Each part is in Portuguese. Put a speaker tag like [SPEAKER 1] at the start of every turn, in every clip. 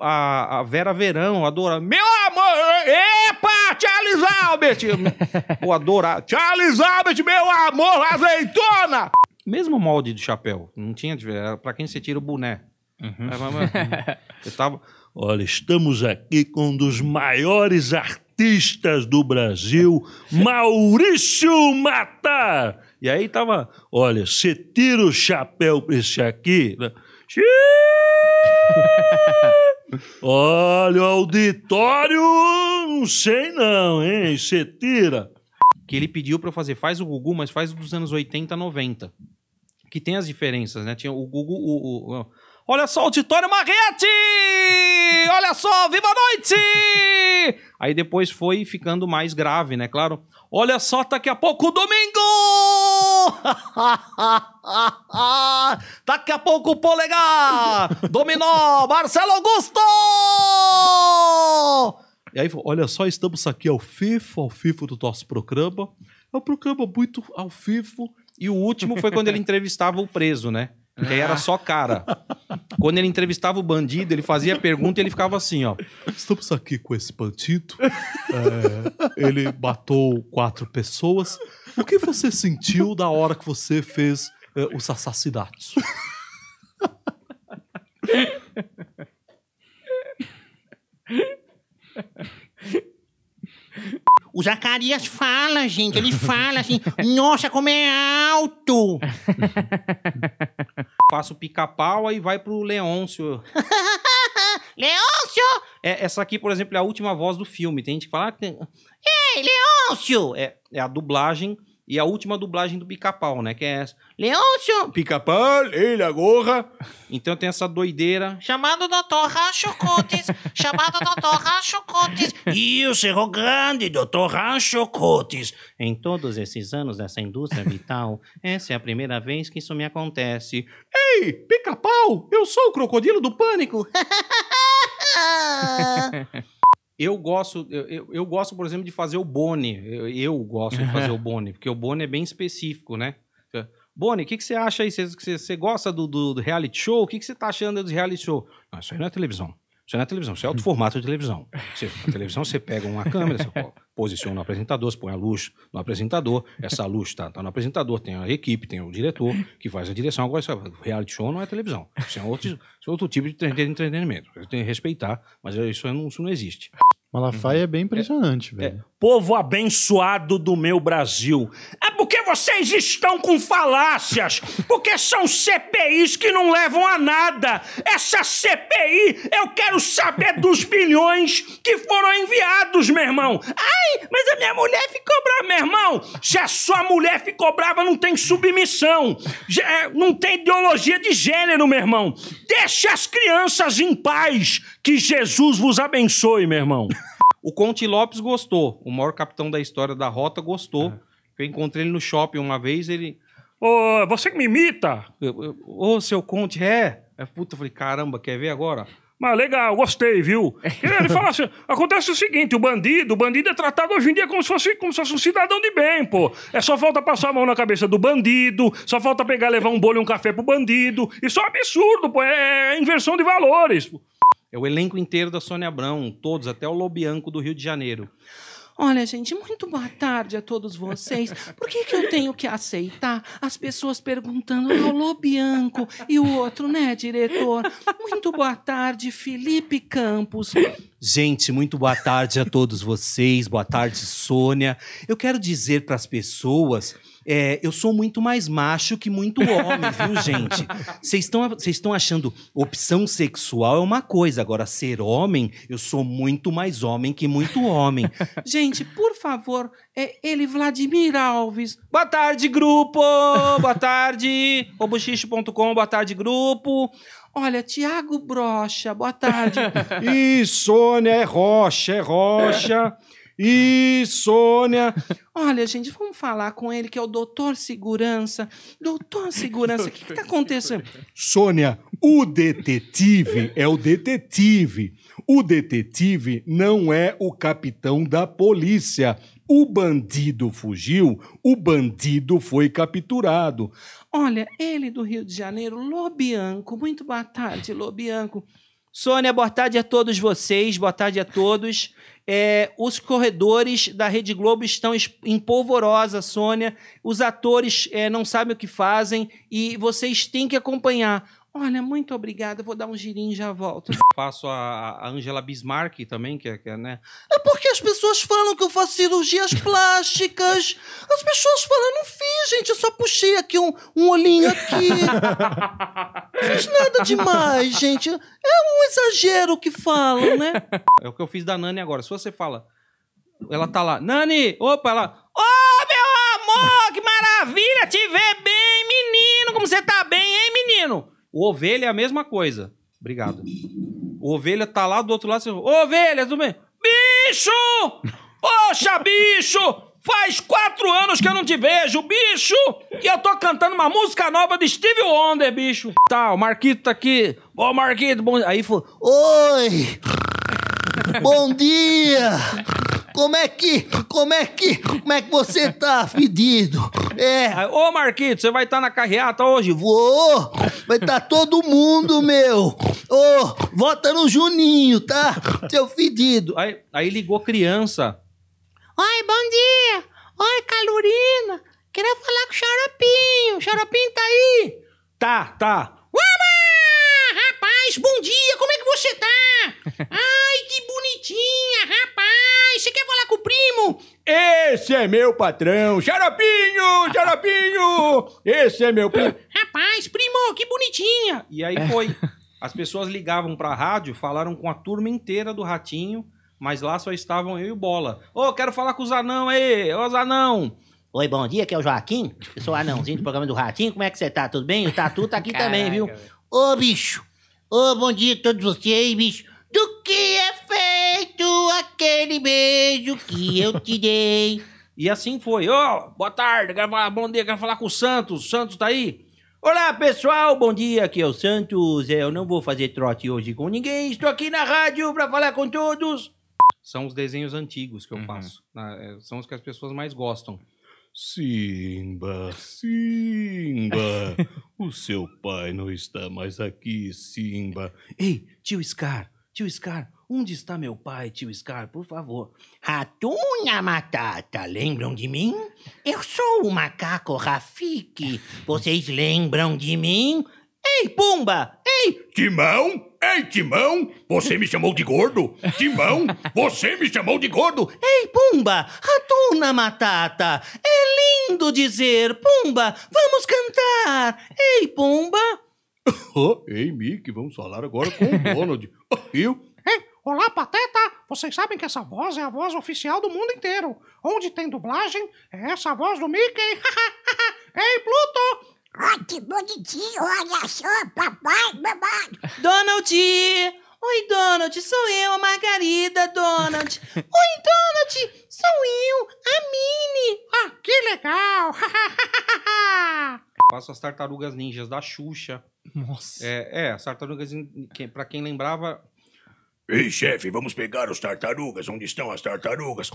[SPEAKER 1] a, a, Vera Verão adora. Meu amor! Epa! Charles Albert! o adorar. Charles Albert, meu amor, azeitona!
[SPEAKER 2] Mesmo molde de chapéu. Não tinha diferença. Pra quem você
[SPEAKER 1] tira o boné. Uhum.
[SPEAKER 2] Eu tava. Olha, estamos aqui com um dos maiores artistas do Brasil, Maurício Matar. E aí tava, olha, você tira o chapéu pra esse aqui. Né? Olha o auditório, não sei não, hein? Você tira.
[SPEAKER 1] Que ele pediu para eu fazer, faz o Gugu, mas faz dos anos 80, 90. Que tem as diferenças, né? Tinha o Gugu. O, o, o... Olha só, auditório Marrete! Olha só, viva a noite! Aí depois foi ficando mais grave, né? Claro. Olha só, daqui a pouco, domingo! Daqui a pouco o polegar! Dominó! Marcelo
[SPEAKER 2] Augusto! E aí, olha só, estamos aqui ao FIFO, ao FIFO do nosso programa. É um programa muito ao FIFO. E o último foi quando ele
[SPEAKER 1] entrevistava o preso, né? Que aí era só cara. Quando ele entrevistava o bandido, ele fazia
[SPEAKER 2] pergunta e ele ficava assim, ó. Estamos aqui com esse bandido. É, ele matou quatro pessoas. O que você sentiu da hora que você fez é, os assassinatos?
[SPEAKER 1] O Zacarias fala, gente. Ele fala assim, nossa, como é alto. Faço pica-pau e vai pro Leôncio. Leôncio! É, essa aqui, por exemplo, é a última voz do filme. Tem gente que fala... Ah, Ei, Leôncio! É, é a dublagem e a última dublagem do Pica-Pau, né? Que é essa. Leôncio! Pica-Pau, ele agorra. Então tem essa doideira. Chamado Dr Rancho Cotes. chamado Dr Rancho Cotes. E o Cerro Grande, Dr Rancho Cotes. Em todos esses anos dessa indústria vital, essa é a primeira vez que isso me acontece. Ei, Pica-Pau, eu sou o Crocodilo do Pânico. Eu gosto, eu, eu, gosto, por exemplo, de fazer o Boni. Eu, eu gosto de fazer o Boni, porque o Boni é bem específico, né? Boni, o que, que você acha aí? Você, você, você gosta do, do, do reality show? O que, que você está achando dos reality show? Não, isso aí não é televisão. Isso não é televisão, isso é outro formato de televisão. na televisão você pega uma câmera, você posiciona o apresentador, você põe a luz no apresentador, essa luz está tá no apresentador, tem a equipe, tem o diretor que faz a direção. Agora, isso, é, reality show não é televisão. Isso é outro, isso é outro tipo de entretenimento. Eu tenho
[SPEAKER 2] que respeitar, mas é, isso é, não, isso não existe. Malafaia uhum. é bem impressionante, é, velho. É. Povo abençoado do meu Brasil, porque vocês estão com falácias, porque são CPIs que não levam a nada. Essa CPI, eu quero saber dos bilhões que foram enviados, meu irmão. Ai, mas a minha mulher ficou brava, meu irmão. Se a sua mulher ficou brava, não tem submissão, é, não tem ideologia de gênero, meu irmão. Deixe as crianças em paz. Que Jesus vos abençoe, meu irmão. O Conte Lopes gostou, o maior capitão
[SPEAKER 1] da história da rota gostou. É eu encontrei ele no shopping uma vez, ele. Ô, oh, você que me
[SPEAKER 2] imita! Ô, oh, seu Conte, é?
[SPEAKER 1] é puta, eu falei, caramba, quer ver agora?
[SPEAKER 2] Mas legal, gostei, viu? É. Ele fala assim: acontece o seguinte, o bandido, o bandido é tratado hoje em dia como se fosse, como se fosse um cidadão de bem, pô. É só falta passar a mão na cabeça do bandido, só falta pegar, levar um bolo e um café pro bandido. Isso é um absurdo, pô. É, é, é inversão de valores. Pô.
[SPEAKER 1] É o elenco inteiro da Sônia Abrão, todos, até o Lobianco do Rio de Janeiro. Olha, gente, muito boa tarde a todos vocês. Por que, que eu tenho que aceitar as pessoas perguntando ao Bianco e o outro, né, diretor? Muito boa tarde, Felipe Campos. Gente, muito boa tarde a todos vocês. Boa tarde, Sônia. Eu quero dizer para as pessoas é, eu sou muito mais macho que muito homem, viu, gente? Vocês estão achando opção sexual é uma coisa, agora ser homem, eu sou muito mais homem que muito homem. gente, por favor, é ele, Vladimir Alves. Boa tarde, grupo! Boa tarde! Obuchicho.com, boa tarde, grupo! Olha, Tiago Brocha, boa tarde. Ih, Sônia, é Rocha, é Rocha. E Sônia. Olha, gente, vamos falar com ele, que é o doutor segurança. Doutor
[SPEAKER 2] segurança, o que, está acontecendo? Sônia, o detetive é o detetive. O detetive não é o capitão da polícia. O bandido fugiu, o bandido foi capturado.
[SPEAKER 1] Olha, ele do Rio de Janeiro, Lobianco. Muito boa tarde, Lobianco. Sônia, boa tarde a todos vocês, boa tarde a todos. É, os corredores da Rede Globo estão em polvorosa, Sônia. Os atores é, não sabem o que fazem e vocês têm que acompanhar. Olha, muito obrigada, vou dar um girinho e já volto. Faço a, a Angela Bismarck também, que é, que é, né? É porque as pessoas falam que eu faço cirurgias plásticas. As pessoas falam, eu não fiz, gente, eu só puxei aqui um, um olhinho aqui. não
[SPEAKER 2] fiz nada demais,
[SPEAKER 1] gente. É um exagero que falam, né? É o que eu fiz da Nani agora. Se você fala, ela tá lá, Nani, opa, ela. Ô, oh, meu amor, que maravilha te ver bem, menino, como você tá bem, hein? O ovelha é a mesma coisa. Obrigado. O ovelha tá lá do outro lado, você ovelha, do meio. Bicho! Poxa, bicho! Faz quatro anos que eu não te vejo, bicho! E eu tô cantando uma música nova de Steve Wonder, bicho! Tá, o Marquito tá aqui. Ô, Marquito, bom... Aí falou, oi! bom dia! Como é que, como é que, como é que você tá, fedido? É. Ô, Marquito, você vai estar tá na carreata hoje? Vou! Vai estar tá todo mundo, meu. Ô, oh, vota no Juninho, tá? Seu fedido. Aí, aí ligou criança. Oi, bom dia. Oi, Calurina. Queria falar com o Xaropinho. Xaropinho tá aí? Tá, tá. Uama! Rapaz, bom dia. Como é que você tá? Ai, que bonitinha, rapaz. Você quer falar com o primo? Esse é meu patrão, Xaropinho, Xaropinho! Esse é meu primo. E aí é. foi. As pessoas ligavam pra rádio, falaram com a turma inteira do Ratinho, mas lá só estavam eu e o Bola. Ô, oh, quero falar com o Zanão aí! Ô, Zanão! Oi, bom dia, aqui é o Joaquim. Eu sou o anãozinho do programa do Ratinho. Como é que você tá? Tudo bem? O Tatu tá aqui Caraca, também, viu? Velho. Ô, bicho! Ô, bom dia a todos vocês, bicho! Do que é feito aquele beijo que eu te dei? e assim foi. Ô, oh, boa tarde, quero falar, bom dia, quero falar com o Santos. O Santos tá aí? Olá pessoal, bom dia, aqui é o Santos. É, eu não vou fazer trote hoje com ninguém, estou aqui na rádio para falar com todos. São os desenhos antigos que eu uhum. faço, né? é, são os que as pessoas mais gostam.
[SPEAKER 2] Simba, Simba, o seu pai não está mais aqui, Simba. Ei, tio Scar,
[SPEAKER 1] Tio Scar, onde está meu pai, tio Scar, por favor? Ratunha Matata, lembram de mim? Eu sou o macaco Rafiki. Vocês lembram de mim? Ei, Pumba! Ei! Timão! Ei, Timão! Você
[SPEAKER 2] me chamou de gordo? Timão! Você me chamou de gordo?
[SPEAKER 1] Ei, Pumba! Ratuna Matata! É lindo dizer, Pumba! Vamos cantar! Ei, Pumba!
[SPEAKER 2] Oh, ei, Mickey, vamos falar agora com o Donald. Oh, eu.
[SPEAKER 1] Ei, olá, Pateta! Vocês sabem que essa voz é a voz oficial do mundo inteiro. Onde tem dublagem, é essa a voz do Mickey. Ei, Pluto! Ai, que bonitinho! Olha só, papai, mamãe! Donald! Oi, Donald, sou eu, a Margarida, Donald. Oi, Donald, sou eu, a Minnie. Ah, que legal! faço as Tartarugas Ninjas da Xuxa. Nossa. É, é as Tartarugas, para quem lembrava...
[SPEAKER 2] Ei, chefe, vamos pegar os tartarugas. Onde estão as tartarugas?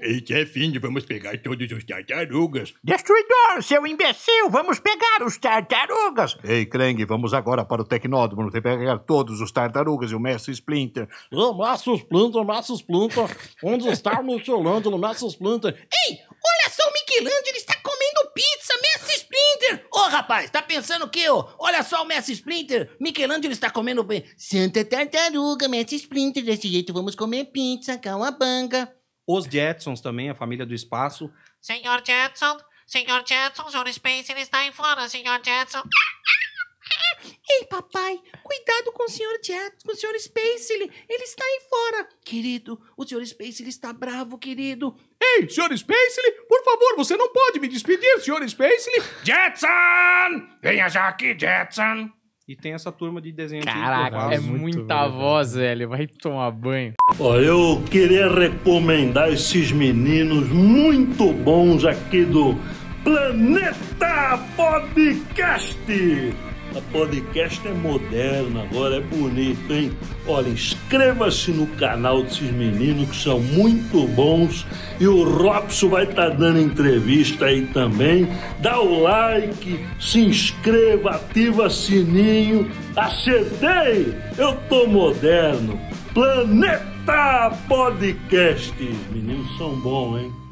[SPEAKER 2] Ei, chefinho, vamos pegar todos os tartarugas.
[SPEAKER 1] Destruidor, seu imbecil, vamos pegar os
[SPEAKER 2] tartarugas. Ei, Krang, vamos agora para o Tecnódromo Tem pegar todos os tartarugas e o Mestre Splinter. O Mestre Splinter, Mestre Splinter, onde está o Michelangelo, Mestre Splinter?
[SPEAKER 1] Ei, olha só o Michelangelo, ele está rapaz! Tá pensando o quê, ô? Olha só o Messi Splinter! Michelangelo está comendo bem. Santa tartaruga, Messi Splinter, desse jeito vamos comer pizza, calabanga. Os Jetsons também, a família do espaço. Senhor Jetson, senhor Jetson, senhor Space, está em fora, senhor Jetson. Ei, papai, cuidado com o Senhor Jet, com o Senhor Space, ele, ele está aí fora. Querido, o Senhor Space ele está bravo, querido.
[SPEAKER 2] Ei, Sr. Spacely, por favor, você não pode me despedir, Sr. Spacely! Jetson!
[SPEAKER 1] Venha já aqui, Jetson! E tem essa turma de desenho
[SPEAKER 2] Caraca, é muita voz,
[SPEAKER 1] velho. Vai tomar banho.
[SPEAKER 2] Ó, eu queria recomendar esses meninos muito bons aqui do Planeta Podcast. A podcast é moderna agora, é bonito, hein? Olha, inscreva-se no canal desses meninos que são muito bons e o Robson vai estar tá dando entrevista aí também. Dá o like, se inscreva, ativa sininho. Acertei! Eu tô moderno. Planeta Podcast. Meninos são bons, hein?